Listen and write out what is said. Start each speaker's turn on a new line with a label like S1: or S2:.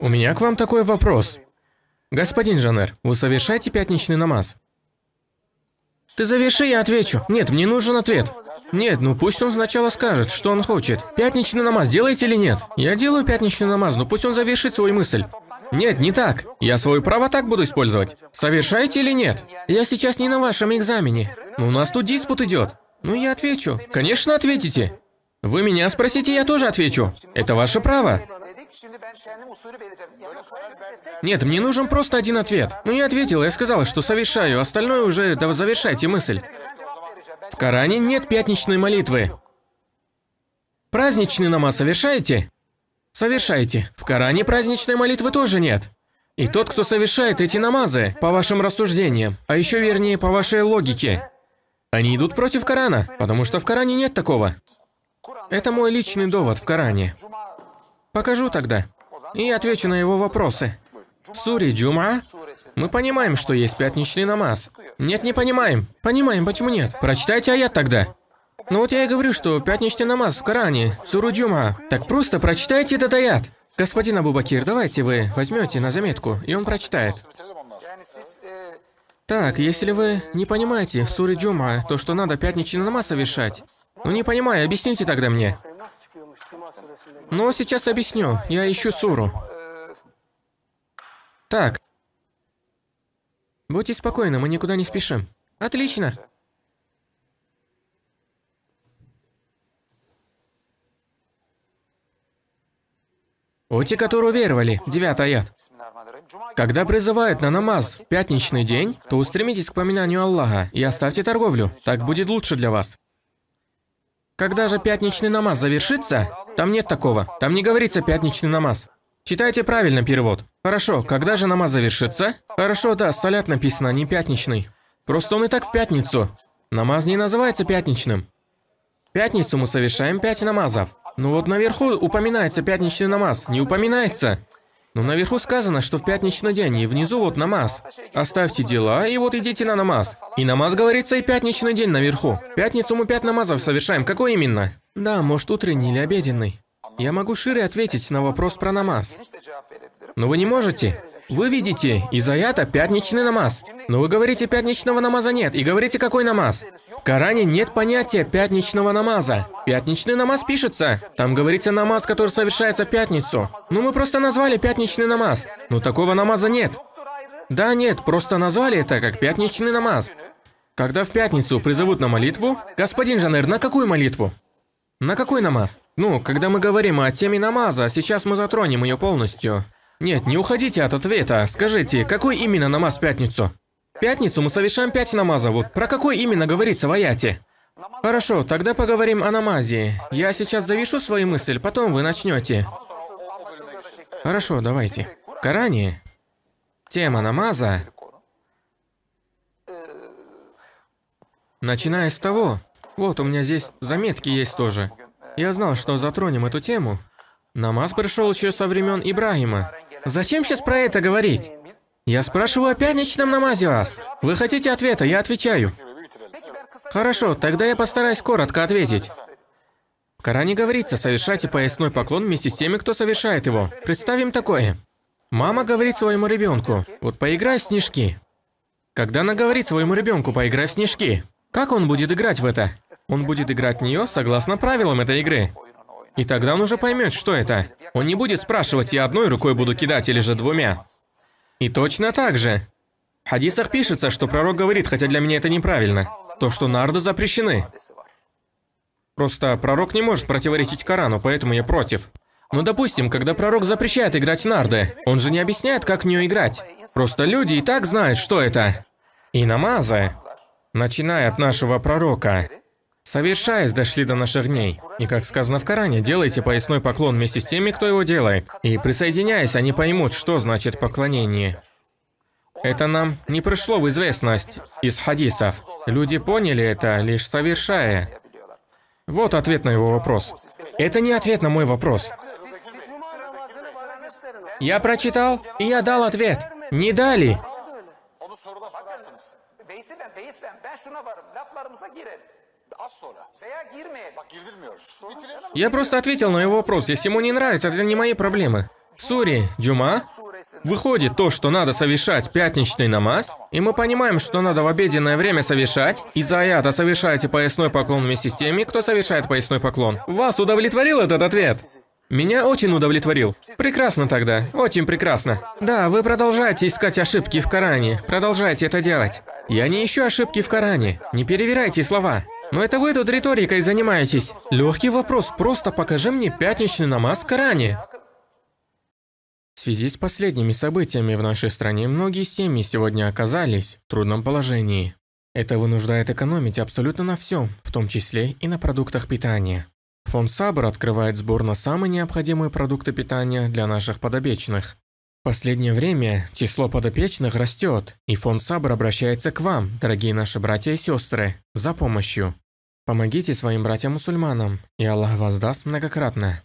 S1: У меня к вам такой вопрос. Господин Жанер, вы совершаете пятничный намаз? Ты заверши, я отвечу. Нет, мне нужен ответ. Нет, ну пусть он сначала скажет, что он хочет. Пятничный намаз делаете или нет? Я делаю пятничный намаз, но пусть он завершит свою мысль. Нет, не так. Я свое право так буду использовать. Совершаете или нет? Я сейчас не на вашем экзамене. Но у нас тут диспут идет. Ну я отвечу. Конечно ответите. Вы меня спросите, я тоже отвечу. Это ваше право. Нет, мне нужен просто один ответ. Ну, я ответил, я сказал, что совершаю, остальное уже, да завершайте мысль. В Коране нет пятничной молитвы. Праздничный намаз совершаете? Совершайте. В Коране праздничной молитвы тоже нет. И тот, кто совершает эти намазы, по вашим рассуждениям, а еще вернее, по вашей логике, они идут против Корана, потому что в Коране нет такого. Это мой личный довод в Коране. Покажу тогда. И отвечу на его вопросы. В Джума мы понимаем, что есть пятничный намаз. Нет, не понимаем. Понимаем, почему нет. Прочитайте аят тогда. Ну вот я и говорю, что пятничный намаз в Коране, суру Джума. Так просто прочитайте этот аят. Господин Абубакир, давайте вы возьмете на заметку, и он прочитает. Так, если вы не понимаете в суре Джума то, что надо пятничный намаз совершать, ну не понимаю, объясните тогда мне. Ну сейчас объясню, я ищу суру. Так. Будьте спокойны, мы никуда не спешим. Отлично. которые веровали, 9 аят. Когда призывают на намаз в пятничный день, то устремитесь к поминанию Аллаха и оставьте торговлю, так будет лучше для вас. Когда же пятничный намаз завершится, там нет такого, там не говорится пятничный намаз. Читайте правильно перевод. Хорошо, когда же намаз завершится? Хорошо, да, салят написано, не пятничный. Просто он и так в пятницу. Намаз не называется пятничным. В пятницу мы совершаем пять намазов. Ну вот наверху упоминается пятничный намаз. Не упоминается. Но ну, наверху сказано, что в пятничный день, и внизу вот намаз. Оставьте дела, и вот идите на намаз. И намаз, говорится, и пятничный день наверху. В пятницу мы пять намазов совершаем. Какой именно? Да, может, утренний или обеденный. Я могу шире ответить на вопрос про намаз. Но вы не можете. Вы видите из аята пятничный намаз. Но вы говорите, пятничного намаза нет. И говорите, какой намаз? В Коране нет понятия пятничного намаза. Пятничный намаз пишется. Там говорится намаз, который совершается в пятницу. Ну мы просто назвали пятничный намаз. Но такого намаза нет. Да нет, просто назвали это как пятничный намаз. Когда в пятницу призовут на молитву, господин Жанер, на какую молитву? На какой намаз? Ну, когда мы говорим о теме намаза, сейчас мы затронем ее полностью. Нет, не уходите от ответа. Скажите, какой именно намаз в пятницу? пятницу мы совершаем пять намазов. Вот про какой именно говорится в аяте? Хорошо, тогда поговорим о намазе. Я сейчас завешу свою мысль, потом вы начнете. Хорошо, давайте. В Коране тема намаза, начиная с того, вот, у меня здесь заметки есть тоже. Я знал, что затронем эту тему. Намаз пришел еще со времен Ибрагима. Зачем сейчас про это говорить? Я спрашиваю о пятничном намазе вас. Вы хотите ответа, я отвечаю. Хорошо, тогда я постараюсь коротко ответить. В Коране говорится, совершайте поясной поклон вместе с теми, кто совершает его. Представим такое. Мама говорит своему ребенку, вот поиграй в снежки. Когда она говорит своему ребенку, поиграй в снежки, как он будет играть в это? Он будет играть в нее согласно правилам этой игры. И тогда он уже поймет, что это. Он не будет спрашивать, я одной рукой буду кидать или же двумя. И точно так же. В хадисах пишется, что пророк говорит, хотя для меня это неправильно, то, что нарды запрещены. Просто пророк не может противоречить Корану, поэтому я против. Но ну, допустим, когда пророк запрещает играть нарды, он же не объясняет, как в нее играть. Просто люди и так знают, что это. И намазы. Начиная от нашего пророка, Совершаясь, дошли до наших дней. И как сказано в Коране, делайте поясной поклон вместе с теми, кто его делает. И присоединяясь, они поймут, что значит поклонение. Это нам не пришло в известность из хадисов. Люди поняли это, лишь совершая. Вот ответ на его вопрос. Это не ответ на мой вопрос. Я прочитал, и я дал ответ. Не дали. Я просто ответил на его вопрос. Если ему не нравится, это не мои проблемы. Сури, Джума, выходит то, что надо совершать пятничный намаз, и мы понимаем, что надо в обеденное время совершать, и за аята совершаете поясной поклон вместе с теми, кто совершает поясной поклон. Вас удовлетворил этот ответ? Меня очень удовлетворил. Прекрасно тогда, очень прекрасно. Да, вы продолжаете искать ошибки в Коране, продолжайте это делать. Я не ищу ошибки в Коране, не перевирайте слова. Но это вы тут риторикой занимаетесь. Легкий вопрос, просто покажи мне пятничный намаз в Коране. В связи с последними событиями в нашей стране многие семьи сегодня оказались в трудном положении. Это вынуждает экономить абсолютно на всем, в том числе и на продуктах питания. Фонд Сабр открывает сбор на самые необходимые продукты питания для наших подопечных. Последнее время число подопечных растет, и фонд Сабр обращается к вам, дорогие наши братья и сестры, за помощью. Помогите своим братьям-мусульманам, и Аллах вас даст многократно.